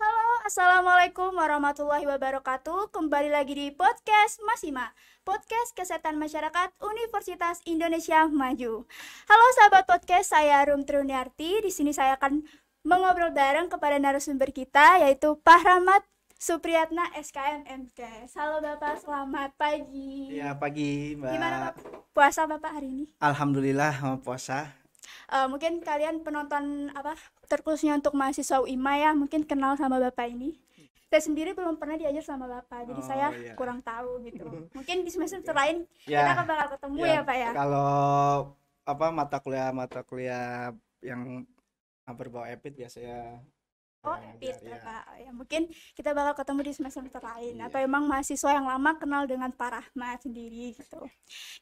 Halo, Assalamualaikum warahmatullahi wabarakatuh. Kembali lagi di podcast Masima, podcast kesehatan masyarakat Universitas Indonesia Maju. Halo sahabat podcast, saya Rum Truniarti. Di sini saya akan mengobrol bareng kepada narasumber kita yaitu Pak Rahmat Supriyatna SKM MK. Halo Bapak, selamat pagi. Ya, pagi, Mbak. Gimana Bapak, Puasa Bapak hari ini? Alhamdulillah, puasa uh, mungkin kalian penonton apa terkhususnya untuk mahasiswa UIMA ya mungkin kenal sama bapak ini saya sendiri belum pernah diajar sama bapak jadi oh, saya iya. kurang tahu gitu mungkin di semester okay. Iya. lain yeah. kita akan ya. bakal ketemu yeah. ya pak ya kalau apa mata kuliah mata kuliah yang berbau epit biasanya Oh, Peter ya. Kak. Ya, mungkin kita bakal ketemu di semester iya, lain ya. atau emang mahasiswa yang lama kenal dengan Pak Rahmat sendiri gitu.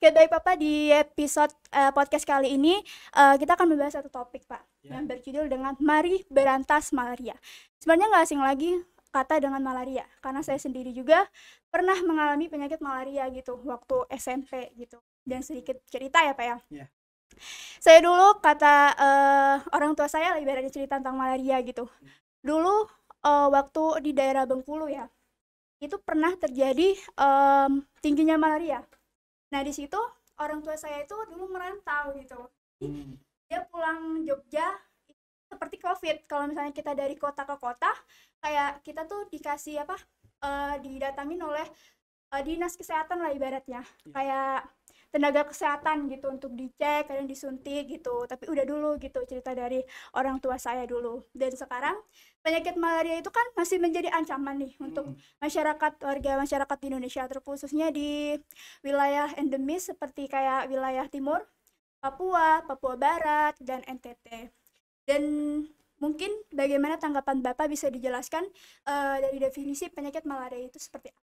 Ya baik Bapak di episode uh, podcast kali ini uh, kita akan membahas satu topik Pak ya. yang berjudul dengan Mari Berantas Malaria. Sebenarnya nggak asing lagi kata dengan malaria karena saya sendiri juga pernah mengalami penyakit malaria gitu waktu SMP gitu. Dan sedikit cerita ya Pak ya. ya saya dulu kata uh, orang tua saya lagi berada cerita tentang malaria gitu hmm dulu uh, waktu di daerah Bengkulu ya itu pernah terjadi um, tingginya malaria. Nah di situ orang tua saya itu dulu merantau gitu. Hmm. Dia pulang Jogja seperti COVID. Kalau misalnya kita dari kota ke kota, kayak kita tuh dikasih apa? Uh, didatangin oleh uh, dinas kesehatan lah ibaratnya. Yeah. Kayak tenaga kesehatan gitu untuk dicek kadang disuntik gitu tapi udah dulu gitu cerita dari orang tua saya dulu dan sekarang penyakit malaria itu kan masih menjadi ancaman nih hmm. untuk masyarakat warga masyarakat di Indonesia terkhususnya di wilayah endemis seperti kayak wilayah timur Papua Papua Barat dan NTT dan mungkin bagaimana tanggapan Bapak bisa dijelaskan uh, dari definisi penyakit malaria itu seperti apa?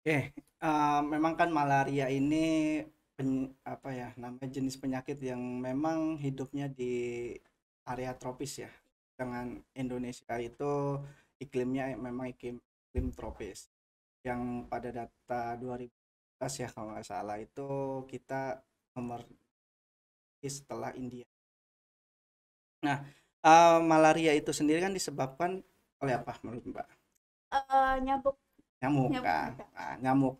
Oke, uh, memang kan malaria ini pen apa ya, namanya jenis penyakit yang memang hidupnya di area tropis ya. Dengan Indonesia itu iklimnya e, memang iklim iklim tropis. Yang pada data 2014 ya kalau nggak salah itu kita nomor setelah India. Nah, uh, malaria itu sendiri kan disebabkan oleh apa menurut Mbak? uh, eh, nyamuk nyamuk, nyamuk kan nah, nyamuk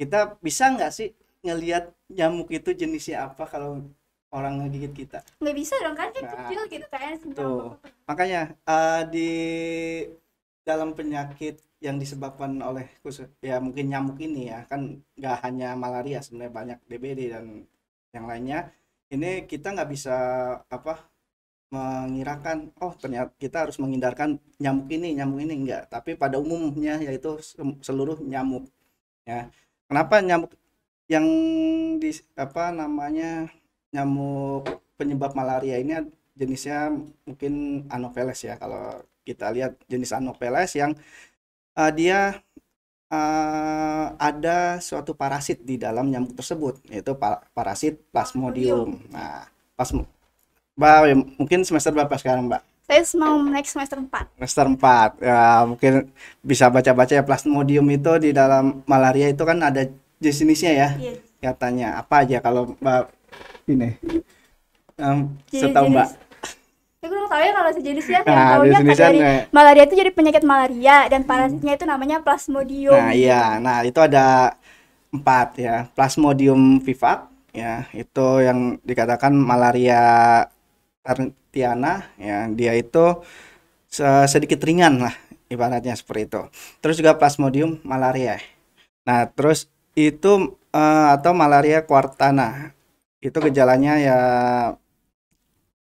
kita bisa nggak sih ngelihat nyamuk itu jenisnya apa kalau orang ngegigit kita nggak bisa dong kan kan nah, kecil gitu kan tuh makanya uh, di dalam penyakit yang disebabkan oleh khusus ya mungkin nyamuk ini ya kan nggak hanya malaria sebenarnya banyak DBD dan yang lainnya ini kita nggak bisa apa mengirakan oh ternyata kita harus menghindarkan nyamuk ini nyamuk ini enggak tapi pada umumnya yaitu seluruh nyamuk ya kenapa nyamuk yang di apa namanya nyamuk penyebab malaria ini jenisnya mungkin anopheles ya kalau kita lihat jenis anopheles yang uh, dia uh, ada suatu parasit di dalam nyamuk tersebut yaitu parasit plasmodium nah plasmodium Mbak, ya, mungkin semester berapa sekarang, Mbak? Saya mau next semester 4. Semester 4. Ya, mungkin bisa baca-baca ya plasmodium itu di dalam malaria itu kan ada jenisnya ya. Iya. Katanya apa aja kalau Mbak ini? Um, setahu Mbak. Ya, kurang tahu ya kalau sejenisnya nah, yang tahunya kan dari malaria itu jadi penyakit malaria dan parasitnya itu namanya plasmodium. Nah, iya. Nah, itu ada empat ya. Plasmodium vivax ya, itu yang dikatakan malaria Partiana ya dia itu sedikit ringan lah ibaratnya seperti itu. Terus juga plasmodium malaria. Nah, terus itu uh, atau malaria quartana. Itu gejalanya ya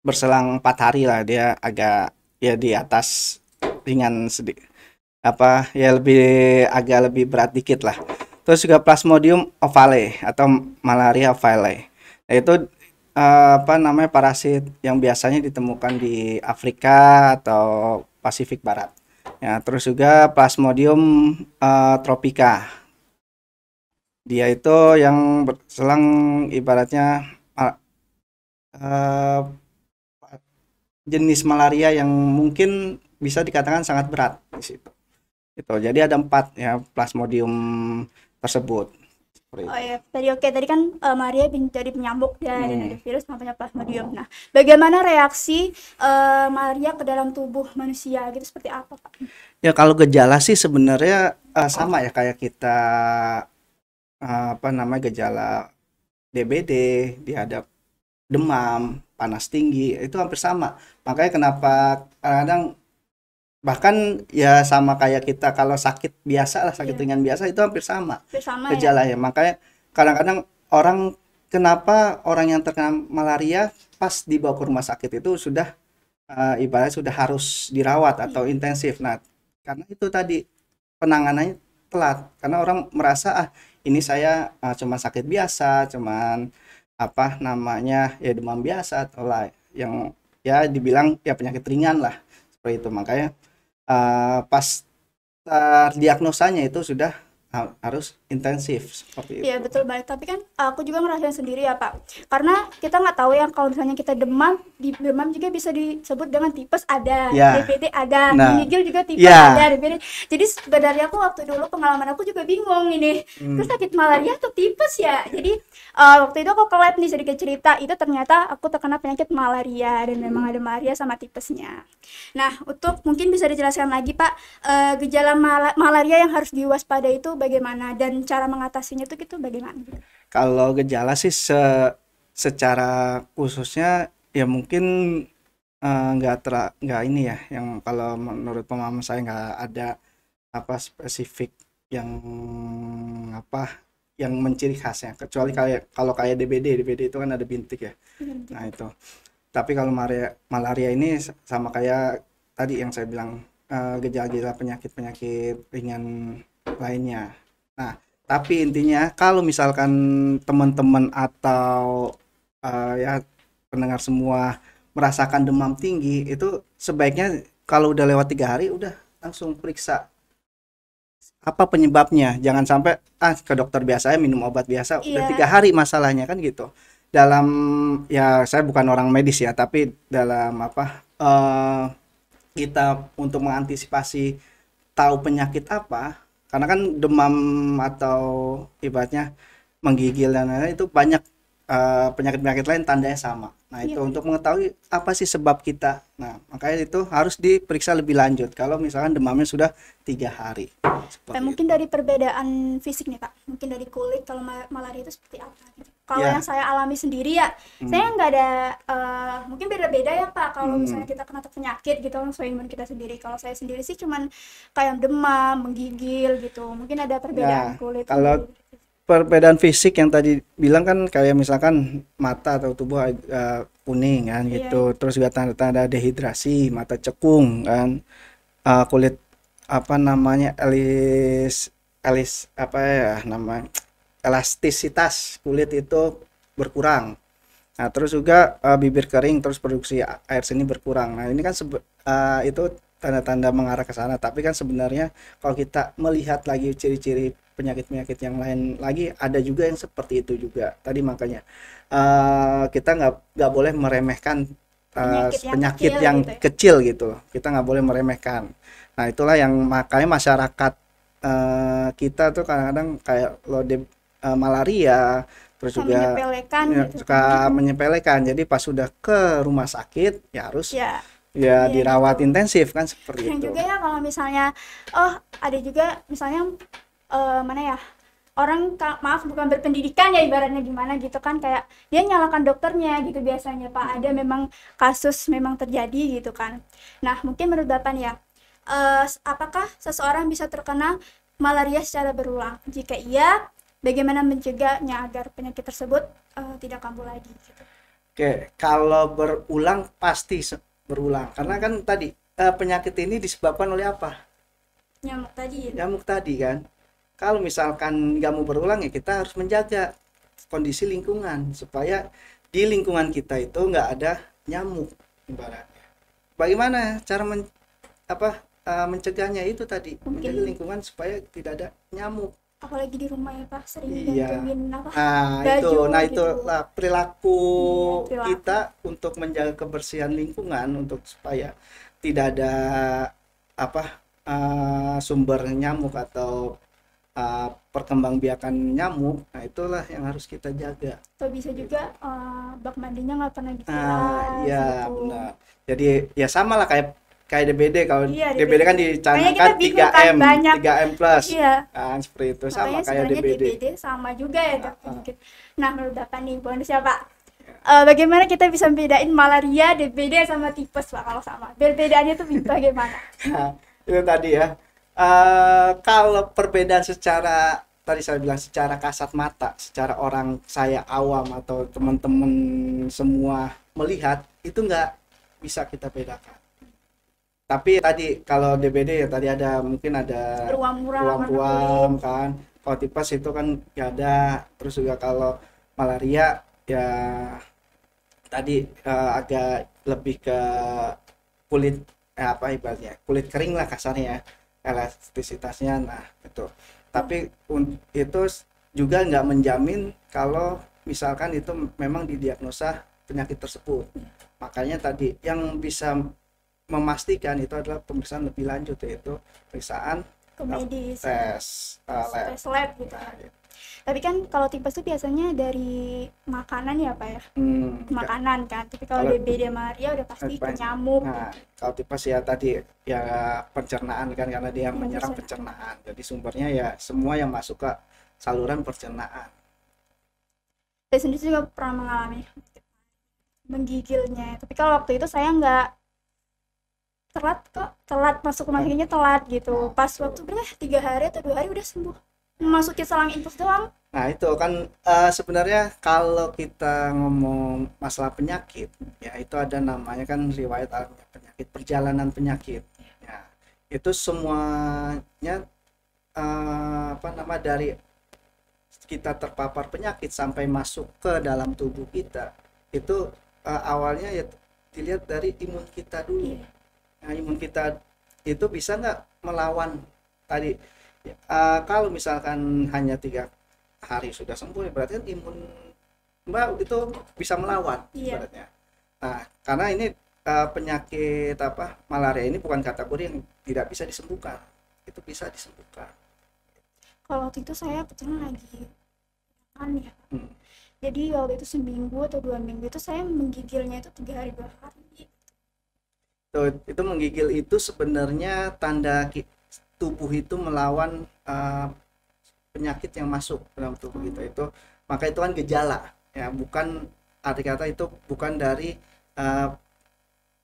berselang empat hari lah dia agak ya di atas ringan sedikit apa ya lebih agak lebih berat dikit lah. Terus juga plasmodium ovale atau malaria ovale. Nah, itu Eh, apa namanya parasit yang biasanya ditemukan di Afrika atau Pasifik Barat. Ya, terus juga Plasmodium uh, tropica. Dia itu yang berselang ibaratnya uh, jenis malaria yang mungkin bisa dikatakan sangat berat di situ. Itu. Jadi ada empat ya plasmodium tersebut. Oh ya, tadi oke, tadi kan uh, Maria jadi penyambung dari hmm. Iya. virus namanya plasmodium. Nah, bagaimana reaksi uh, Maria ke dalam tubuh manusia gitu seperti apa, Pak? Ya, kalau gejala sih sebenarnya uh, sama ya kayak kita uh, apa namanya gejala DBD dihadap demam, panas tinggi, itu hampir sama. Makanya kenapa kadang-kadang bahkan ya sama kayak kita kalau sakit biasa lah sakit yeah. ringan biasa itu hampir sama, ya. gejala ya. makanya kadang-kadang orang kenapa orang yang terkena malaria pas dibawa ke rumah sakit itu sudah uh, ibaratnya sudah harus dirawat iya. atau yeah. intensif nah karena itu tadi penanganannya telat karena orang merasa ah ini saya uh, cuma sakit biasa cuman apa namanya ya demam biasa atau lah yang ya dibilang ya penyakit ringan lah seperti itu makanya uh, pas terdiagnosanya itu sudah harus intensif seperti iya, itu. Iya betul banget. tapi kan eh, aku juga ngerasain sendiri ya Pak. Karena kita nggak tahu yang kalau misalnya kita demam, di demam juga bisa disebut dengan tipes ada, ya. DPT ada, nah. meninggal juga tipes ya. ada, DPT. Jadi sebenarnya aku waktu dulu pengalaman aku juga bingung ini. Hmm. Terus sakit malaria atau tipes ya. Jadi uh, waktu itu aku ke lab nih sedikit cerita, itu ternyata aku terkena penyakit malaria dan memang ada malaria sama tipesnya. Nah, untuk mungkin bisa dijelaskan lagi Pak, uh, gejala mal malaria yang harus diwaspadai itu bagaimana dan cara mengatasinya itu gitu bagaimana? Kalau gejala sih se secara khususnya ya mungkin eh, nggak uh, terak nggak ini ya yang kalau menurut pemahaman saya nggak ada apa spesifik yang apa yang menciri khasnya kecuali kayak kalau kayak DBD DBD itu kan ada bintik ya iya, nah itu tapi kalau malaria malaria ini sama kayak tadi yang saya bilang eh, gejala-gejala penyakit penyakit ringan lainnya nah tapi intinya kalau misalkan teman-teman atau uh, ya pendengar semua merasakan demam tinggi itu sebaiknya kalau udah lewat tiga hari udah langsung periksa apa penyebabnya jangan sampai ah ke dokter biasa ya minum obat biasa yeah. udah iya. tiga hari masalahnya kan gitu dalam ya saya bukan orang medis ya tapi dalam apa uh, kita untuk mengantisipasi tahu penyakit apa karena kan demam atau ibaratnya menggigil dan lain-lain itu banyak eh, penyakit-penyakit uh, lain tandanya sama Nah, iya. itu ya. untuk mengetahui apa sih sebab kita. Nah, makanya itu harus diperiksa lebih lanjut kalau misalkan demamnya sudah tiga hari. nah, mungkin itu. dari perbedaan fisik nih, pak, Mungkin dari kulit kalau malaria itu seperti apa. Kalau ya. yang saya alami sendiri ya, hmm. saya nggak ada, uh, mungkin beda-beda ya Pak. Kalau hmm. misalnya kita kena penyakit gitu, langsung imun kita sendiri. Kalau saya sendiri sih cuman kayak demam, menggigil gitu. Mungkin ada perbedaan ya. kulit. Kalau perbedaan fisik yang tadi bilang kan kayak misalkan mata atau tubuh uh, kuning kan yeah. gitu terus juga tanda-tanda dehidrasi mata cekung kan uh, kulit apa namanya elis elis apa ya nama elastisitas kulit itu berkurang Nah, terus juga uh, bibir kering, terus produksi air seni berkurang. Nah, ini kan uh, itu tanda-tanda mengarah ke sana. Tapi kan sebenarnya kalau kita melihat lagi ciri-ciri penyakit-penyakit yang lain lagi ada juga yang seperti itu juga tadi makanya uh, kita nggak nggak boleh meremehkan uh, penyakit, yang, penyakit kecil, yang gitu. Ya? kecil gitu kita nggak boleh meremehkan nah itulah yang makanya masyarakat uh, kita tuh kadang-kadang kayak lo de uh, malaria terus suka juga menyepelekan ya, gitu. suka kan. menyepelekan jadi pas sudah ke rumah sakit ya harus ya ya, ya dirawat gitu. intensif kan seperti Dan itu. juga ya kalau misalnya oh ada juga misalnya uh, mana ya orang maaf bukan berpendidikan ya ibaratnya gimana gitu kan kayak dia nyalakan dokternya gitu biasanya pak ada memang kasus memang terjadi gitu kan nah mungkin menurut bapak nih ya uh, apakah seseorang bisa terkena malaria secara berulang jika iya bagaimana mencegahnya agar penyakit tersebut uh, tidak kambuh lagi gitu oke kalau berulang pasti berulang karena kan tadi uh, penyakit ini disebabkan oleh apa nyamuk tadi ya? nyamuk tadi kan kalau misalkan nggak mau berulang ya kita harus menjaga kondisi lingkungan supaya di lingkungan kita itu nggak ada nyamuk ibaratnya. Bagaimana cara men, apa eh, mencegahnya itu tadi Mungkin. menjaga lingkungan supaya tidak ada nyamuk apalagi di rumah ya pak sering iya. apa nah baju, itu nah gitu. itu perilaku, hmm, perilaku kita untuk menjaga kebersihan lingkungan untuk supaya tidak ada apa uh, sumber nyamuk atau uh, perkembangbiakan nyamuk nah itulah yang harus kita jaga atau bisa juga uh, bak mandinya nggak pernah ah, dipilah uh, iya gitu. jadi ya sama lah kayak kayak DBD kalau iya, DBD, DBD kan, kan dicanangkan 3 kan, m banyak. 3 m plus iya. kan seperti itu sama Makanya kayak DBD. DBD sama juga ya nah, uh. nah menurut bapak nih bonusnya pak uh, bagaimana kita bisa bedain malaria, DBD sama tipes pak kalau sama? Perbedaannya tuh bagaimana? nah, itu tadi ya Uh, kalau perbedaan secara tadi saya bilang secara kasat mata, secara orang saya awam atau teman-teman semua melihat itu nggak bisa kita bedakan. Tapi tadi kalau DBD ya tadi ada mungkin ada ruam-ruam kan. Kalau tipes itu kan ya ada. Terus juga kalau malaria ya tadi uh, agak lebih ke kulit eh, apa ibaratnya kulit kering lah kasarnya ya elastisitasnya nah gitu. itu, tapi itu juga nggak menjamin kalau misalkan itu memang didiagnosa penyakit tersebut makanya tadi yang bisa memastikan itu adalah pemeriksaan lebih lanjut yaitu pemeriksaan eh, tes lab, gitu. Nah, gitu tapi kan kalau tipes itu biasanya dari makanan ya pak ya hmm, iya. makanan kan tapi kalau DBD Maria udah pasti ke nyamuk nah, kalau tipes ya tadi ya pencernaan kan karena dia yang hmm, menyerang pencernaan jadi sumbernya ya semua yang masuk ke saluran pencernaan saya sendiri juga pernah mengalami menggigilnya tapi kalau waktu itu saya nggak telat kok telat masuk rumah eh. telat gitu nah, pas waktu berapa ya? tiga hari atau dua hari udah sembuh masukin selang infus doang nah itu kan uh, sebenarnya kalau kita ngomong masalah penyakit ya itu ada namanya kan riwayat alamiah penyakit perjalanan penyakit ya itu semuanya uh, apa nama dari kita terpapar penyakit sampai masuk ke dalam tubuh kita itu uh, awalnya ya dilihat dari imun kita dulu iya. nah, imun kita itu bisa nggak melawan tadi uh, kalau misalkan hanya tiga hari sudah sembuh ya berarti kan imun mbak itu bisa melawan iya. ibaratnya nah karena ini uh, penyakit apa malaria ini bukan kategori yang tidak bisa disembuhkan itu bisa disembuhkan kalau waktu itu saya kebetulan lagi kan ya hmm. jadi waktu itu seminggu atau dua minggu itu saya menggigilnya itu tiga hari dua hari Tuh, itu menggigil itu sebenarnya tanda tubuh itu melawan uh, penyakit yang masuk dalam tubuh kita itu maka itu kan gejala ya bukan arti kata itu bukan dari uh,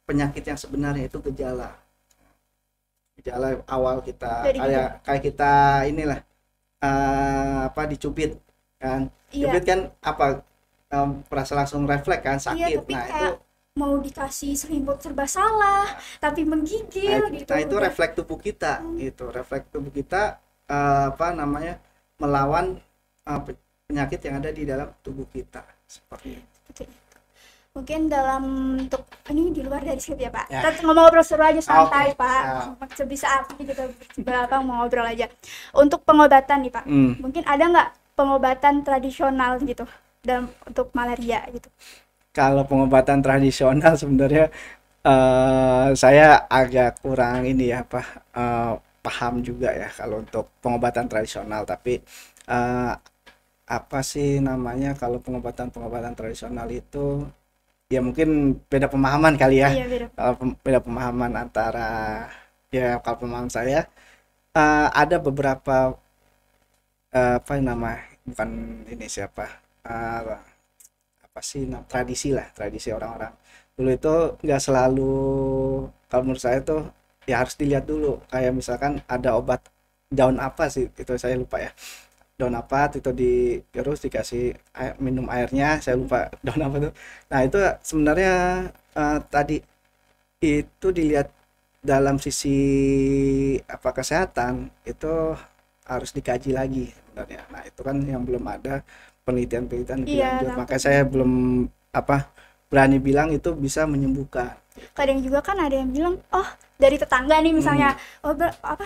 penyakit yang sebenarnya itu gejala gejala awal kita kayak kita inilah uh, apa dicubit kan iya. cubit kan apa um, perasa langsung refleks kan iya, sakit iya, nah itu mau dikasih selimut serba salah tapi menggigil nah, gitu nah itu refleks tubuh kita hmm. gitu refleks tubuh kita uh, apa namanya melawan uh, penyakit yang ada di dalam tubuh kita seperti itu. Mungkin dalam untuk ini di luar dari skrip ya Pak. Ya. Kita ngobrol seru aja ah, santai okay. Pak. Ya. Sebisa aku Juga berapa mau ngobrol aja. Untuk pengobatan nih Pak, hmm. mungkin ada nggak pengobatan tradisional gitu dalam untuk malaria gitu? kalau pengobatan tradisional sebenarnya uh, saya agak kurang ini ya apa uh, paham juga ya kalau untuk pengobatan tradisional tapi uh, apa sih namanya kalau pengobatan pengobatan tradisional itu ya mungkin beda pemahaman kali ya iya, beda. beda pemahaman antara ya kalau pemahaman saya uh, ada beberapa uh, apa nama bukan ini siapa uh, apa sih nah, tradisi lah tradisi orang-orang dulu itu nggak selalu kalau menurut saya tuh ya harus dilihat dulu kayak misalkan ada obat daun apa sih itu saya lupa ya daun apa itu di terus dikasih air, minum airnya saya lupa daun apa itu nah itu sebenarnya uh, tadi itu dilihat dalam sisi apa kesehatan itu harus dikaji lagi sebenarnya. Nah, itu kan yang belum ada penelitian-penelitian lebih iya, lanjut. Maka saya belum apa berani bilang itu bisa menyembuhkan. Kadang juga kan ada yang bilang, "Oh, dari tetangga nih misalnya, hmm. oh ber- apa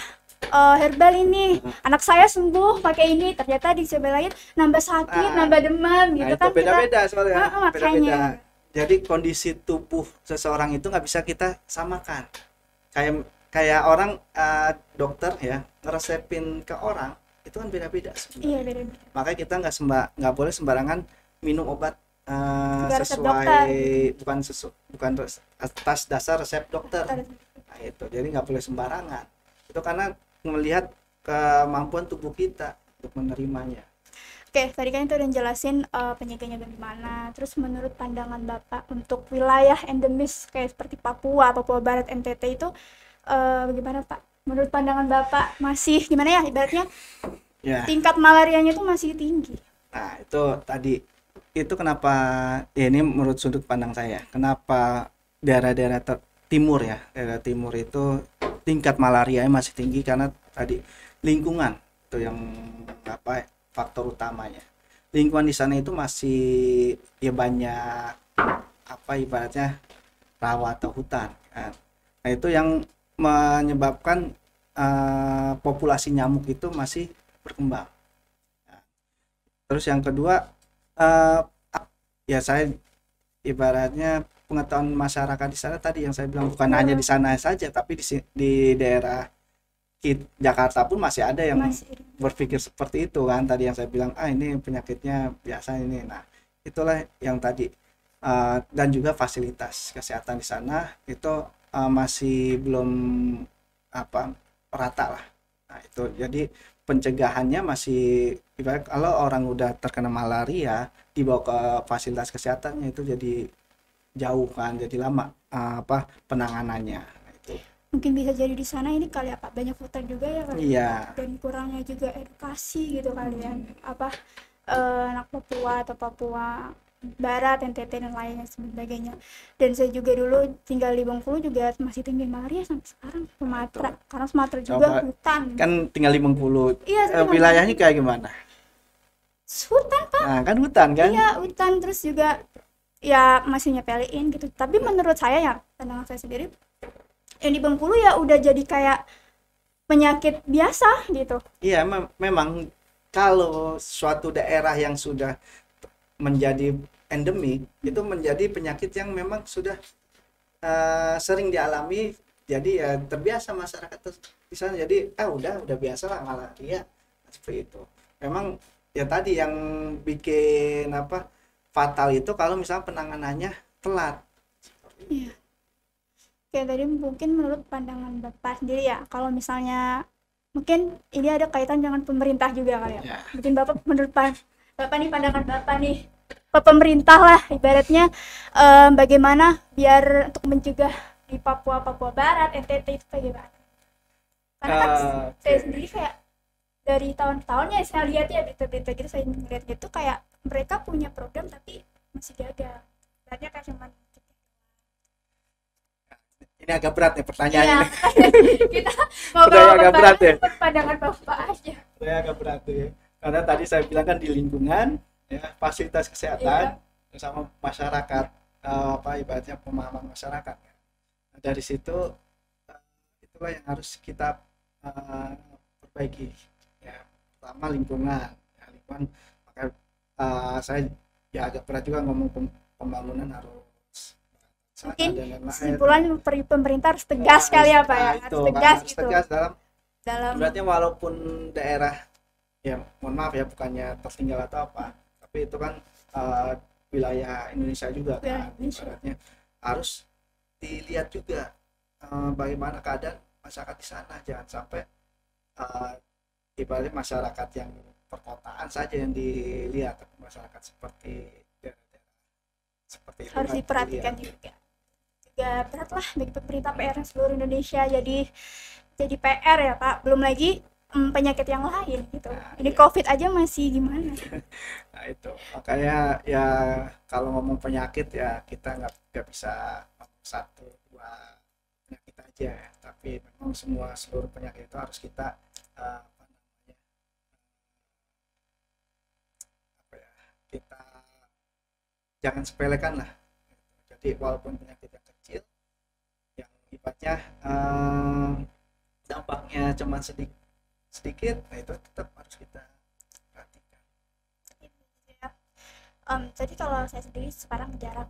uh, herbal ini hmm. anak saya sembuh pakai ini ternyata dicoba lain nambah sakit nah, nambah demam gitu nah, kan beda beda kita, soalnya Oh, beda beda jadi kondisi tubuh seseorang itu nggak bisa kita samakan kayak kayak orang uh, dokter ya ngeresepin ke orang itu kan beda-beda iya makanya kita nggak semba nggak boleh sembarangan minum obat uh, sesuai bukan sesu, bukan res, atas dasar resep dokter nah, itu jadi nggak boleh sembarangan itu karena melihat kemampuan tubuh kita untuk menerimanya Oke, tadi kan itu udah jelasin uh, penyakitnya bagaimana. Terus menurut pandangan Bapak untuk wilayah endemis kayak seperti Papua, Papua Barat, NTT itu uh, bagaimana Pak? menurut pandangan bapak masih gimana ya ibaratnya ya. tingkat malarianya itu masih tinggi nah itu tadi itu kenapa ya ini menurut sudut pandang saya kenapa daerah-daerah timur ya daerah timur itu tingkat malaria masih tinggi karena tadi lingkungan itu yang apa faktor utamanya lingkungan di sana itu masih ya banyak apa ibaratnya rawa atau hutan kan. nah itu yang menyebabkan uh, populasi nyamuk itu masih berkembang. terus yang kedua, uh, ya saya ibaratnya pengetahuan masyarakat di sana tadi yang saya bilang bukan hanya di sana saja, tapi di, di daerah Jakarta pun masih ada yang masih. berpikir seperti itu kan tadi yang saya bilang ah ini penyakitnya biasa ini nah itulah yang tadi uh, dan juga fasilitas kesehatan di sana itu uh, masih belum apa rata lah. Nah, itu jadi pencegahannya masih ibarat kalau orang udah terkena malaria dibawa ke fasilitas kesehatannya itu jadi jauh kan jadi lama uh, apa penanganannya nah, itu mungkin bisa jadi di sana ini kali apa ya, banyak putar juga ya kali iya. dan kurangnya juga edukasi gitu kalian ya. hmm. apa eh, anak Papua atau Papua Barat, NTT dan lainnya sebagainya. Dan saya juga dulu tinggal di Bengkulu juga masih tinggi malaria sampai sekarang Sumatera. Karena Sumatera juga Coba, hutan. Kan tinggal di Bengkulu. Iya, eh, wilayahnya kayak gimana? Hutan, Pak. Nah, kan hutan kan? Iya, hutan terus juga ya masih nyepelin gitu. Tapi menurut saya ya, pandangan saya sendiri yang di Bengkulu ya udah jadi kayak penyakit biasa gitu. Iya, memang kalau suatu daerah yang sudah menjadi endemi itu menjadi penyakit yang memang sudah uh, sering dialami jadi ya terbiasa masyarakat terus bisa jadi ah udah udah biasa lah iya seperti itu memang ya tadi yang bikin apa fatal itu kalau misalnya penanganannya telat iya oke tadi mungkin menurut pandangan bapak sendiri ya kalau misalnya mungkin ini ada kaitan dengan pemerintah juga kali ya, ya. mungkin bapak menurut bapak nih pandangan bapak nih ke pemerintah lah ibaratnya um, bagaimana biar untuk mencegah di Papua Papua Barat NTT itu kayak gimana? Karena kan uh, ah, okay. saya sendiri kayak dari tahun ke tahunnya saya lihat ya berita-berita gitu saya melihat gitu kayak mereka punya program tapi masih gagal. Berarti kan cuma ini agak berat ya pertanyaannya. Iya, kita mau bawa ya. agak berat ya. Pandangan bapak aja. Saya agak berat tuh ya karena tadi saya bilang kan di lingkungan ya fasilitas kesehatan yeah. sama masyarakat eh, apa ibaratnya pemahaman masyarakat nah, dari situ eh, itulah yang harus kita uh, perbaiki ya pertama lingkungan ya, lingkungan maka uh, saya ya agak berat juga ngomong pem pembangunan harus mungkin kesimpulan pemerintah harus ya, tegas nah, kali ya pak ya harus tegas harus gitu tegas dalam dalam ibaratnya walaupun daerah ya mohon maaf ya bukannya tertinggal atau apa tapi itu kan uh, wilayah Indonesia juga ya, kan ibaratnya harus dilihat juga uh, bagaimana keadaan masyarakat di sana jangan sampai uh, ibaratnya masyarakat yang perkotaan saja yang dilihat tapi masyarakat seperti daerah seperti itu harus kan diperhatikan dilihat. juga juga berat lah bagi pemerintah PR seluruh Indonesia jadi jadi PR ya Pak belum lagi Mm, penyakit yang lain gitu. Nah, Ini iya. COVID aja masih gimana? nah itu makanya ya kalau ngomong penyakit ya kita nggak nggak bisa satu dua penyakit aja, tapi memang semua seluruh penyakit itu harus kita uh, apa ya kita jangan sepelekan lah. Jadi walaupun penyakit yang kecil, yang akibatnya eh, dampaknya cuma sedikit sedikit nah itu tetap harus kita perhatikan ya. um, jadi kalau saya sendiri sekarang jarang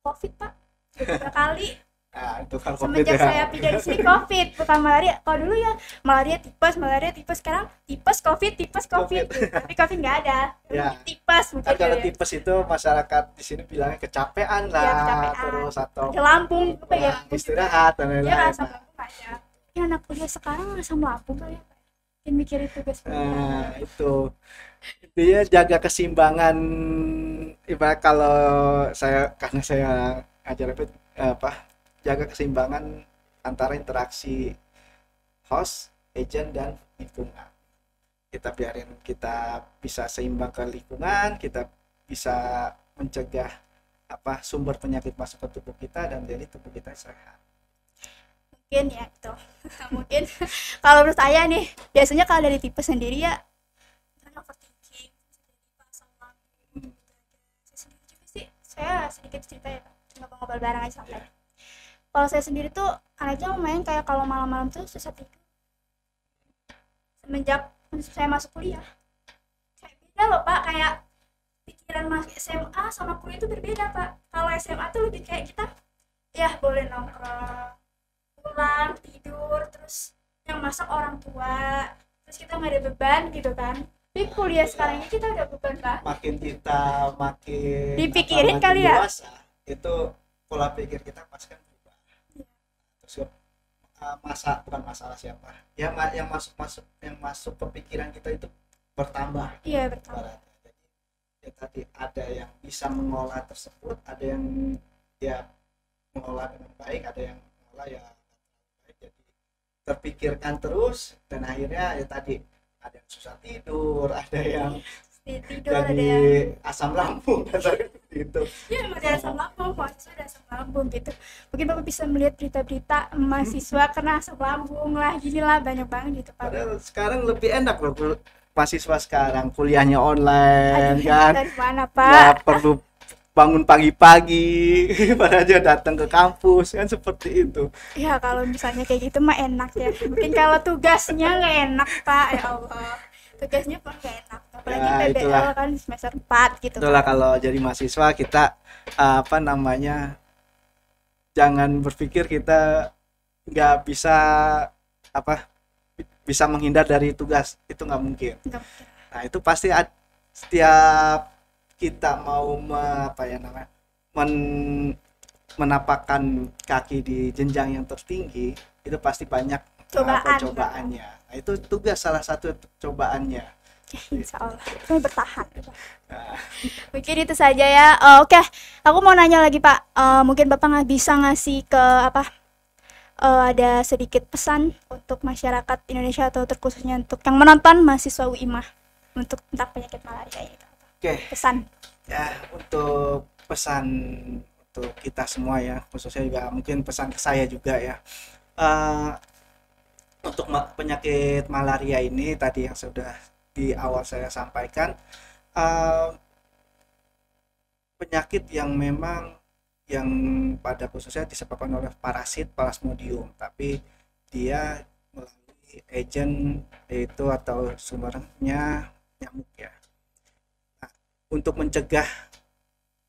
covid pak beberapa kali Nah, itu kan Semenjak ya. saya pindah di sini COVID, bukan malaria. Kalau dulu ya malaria tipes, malaria tipes. Sekarang tipes COVID, tipes COVID. COVID. Gitu. Tapi COVID nggak ada. Ya. Tipes mungkin. Kalau gitu ya. tipes itu masyarakat di sini bilangnya kecapean iya, lah, ya, kecapean. terus atau ke Lampung, apa ya? Istirahat dan iya, lain-lain. Ya, ya anak kuliah sekarang sama aku gak ya mikir itu guys nah, itu dia jaga keseimbangan ibarat kalau saya karena saya ngajar apa, apa jaga keseimbangan antara interaksi host, agent dan lingkungan kita biarin kita bisa seimbang ke lingkungan kita bisa mencegah apa sumber penyakit masuk ke tubuh kita dan jadi tubuh kita sehat mungkin ya itu mungkin kalau menurut saya nih biasanya kalau dari tipe sendiri ya overthinking gitu, gitu sih saya sedikit cerita ya cuma ngobrol bareng aja yeah. kalau saya sendiri tuh anaknya main kayak kalau malam-malam tuh susah tidur semenjak saya masuk kuliah saya beda loh pak kayak pikiran masuk SMA sama kuliah itu berbeda pak kalau SMA tuh lebih kayak kita ya boleh nongkrong malam tidur terus yang masak orang tua terus kita nggak ada beban gitu kan tapi kuliah sekarang ini kita udah beban lah makin kita makin dipikirin kali ya? dewasa, ya itu pola pikir kita pas kan berubah terus ah, masa bukan masalah siapa ya yang masuk masuk yang masuk ke pikiran kita itu bertambah iya bertambah jadi ya tadi ada yang bisa mengolah tersebut ada yang ya mengelola dengan baik ada yang mengelola ya terpikirkan terus dan akhirnya ya tadi ada yang susah tidur ada yang tidur jadi ada yang... asam lambung gitu ya emang ada asam lambung mahasiswa ada asam lambung gitu mungkin bapak bisa melihat berita-berita mahasiswa hmm. kena asam lambung lah gini lah banyak banget gitu pak Padahal sekarang lebih enak loh mahasiswa sekarang kuliahnya online Aduh, kan mana, pak? perlu bangun pagi-pagi pada aja datang ke kampus kan seperti itu ya kalau misalnya kayak gitu mah enak ya mungkin kalau tugasnya nggak enak pak ya allah tugasnya pun gak enak apalagi ya, PBL itulah. kan semester 4 gitu itulah kan. kalau jadi mahasiswa kita apa namanya jangan berpikir kita nggak bisa apa bisa menghindar dari tugas itu nggak mungkin. mungkin nah itu pasti setiap kita mau me, apa ya namanya men, menapakkan kaki di jenjang yang tertinggi itu pasti banyak eh, Cobaan, uh, cobaannya nah, itu tugas salah satu cobaannya insyaallah Allah kami bertahan nah. mungkin itu saja ya oh, oke okay. aku mau nanya lagi pak uh, mungkin bapak nggak bisa ngasih ke apa uh, ada sedikit pesan untuk masyarakat Indonesia atau terkhususnya untuk yang menonton mahasiswa UIMA untuk tentang penyakit malaria itu Oke. Okay. Pesan. Ya, untuk pesan untuk kita semua ya, khususnya juga mungkin pesan ke saya juga ya. Uh, untuk penyakit malaria ini tadi yang sudah di awal saya sampaikan uh, penyakit yang memang yang pada khususnya disebabkan oleh parasit plasmodium tapi dia melalui agent yaitu atau sumbernya nyamuk ya untuk mencegah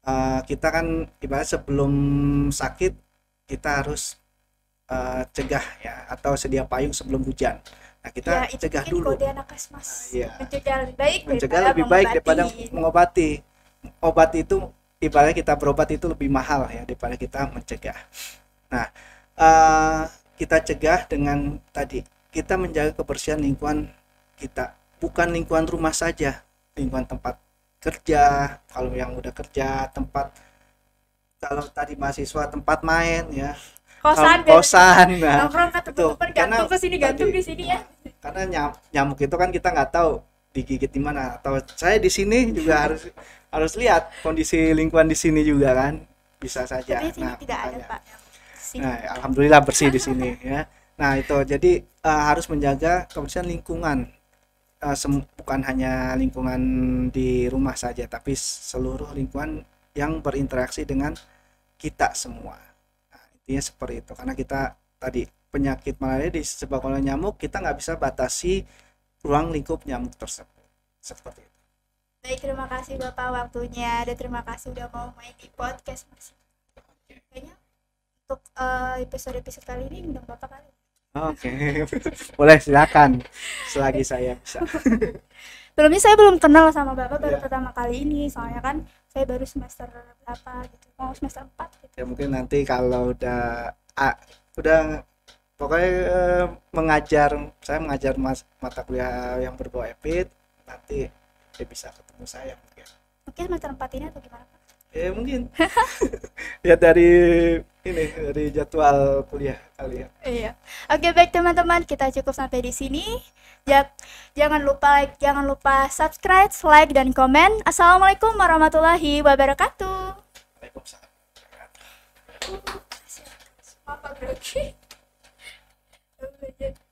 uh, kita kan ibarat sebelum sakit kita harus uh, cegah ya atau sedia payung sebelum hujan. Nah, kita ya, itu cegah dulu. Kode Ya. Mencegah lebih baik mencegah daripada lebih baik mengobati. daripada mengobati. Obat itu ibaratnya kita berobat itu lebih mahal ya daripada kita mencegah. Nah, uh, kita cegah dengan tadi kita menjaga kebersihan lingkungan kita, bukan lingkungan rumah saja, lingkungan tempat kerja kalau yang udah kerja tempat kalau tadi mahasiswa tempat main ya kosan kalau kosan nah betul gantung ke sini gantung di sini ya karena nyam, nyamuk itu kan kita nggak tahu digigit di mana atau saya di sini juga harus harus lihat kondisi lingkungan di sini juga kan bisa saja Tapi nah tidak ada pak nah alhamdulillah bersih di sini ya nah itu jadi uh, harus menjaga kebersihan lingkungan uh, bukan hanya lingkungan di rumah saja tapi seluruh lingkungan yang berinteraksi dengan kita semua nah, intinya seperti itu karena kita tadi penyakit malaria disebabkan oleh nyamuk kita nggak bisa batasi ruang lingkup nyamuk tersebut seperti itu baik terima kasih bapak waktunya dan terima kasih udah mau main di podcast mas kayaknya untuk eh, episode episode episode kali ini udah bapak kali Oke, okay. boleh silakan selagi saya bisa. Sebelumnya saya belum kenal sama Bapak baru yeah. pertama kali ini, soalnya kan saya baru semester berapa gitu, mau oh, semester 4 gitu. Ya mungkin nanti kalau udah ah, udah pokoknya eh, mengajar, saya mengajar mas, mata kuliah yang berbau EPIT, nanti dia bisa ketemu saya mungkin. Oke, semester 4 ini atau gimana ya mungkin ya dari ini dari jadwal kuliah kali ya iya oke okay, baik teman-teman kita cukup sampai di sini ya jangan lupa like, jangan lupa subscribe like dan komen assalamualaikum warahmatullahi wabarakatuh Waalaikumsalam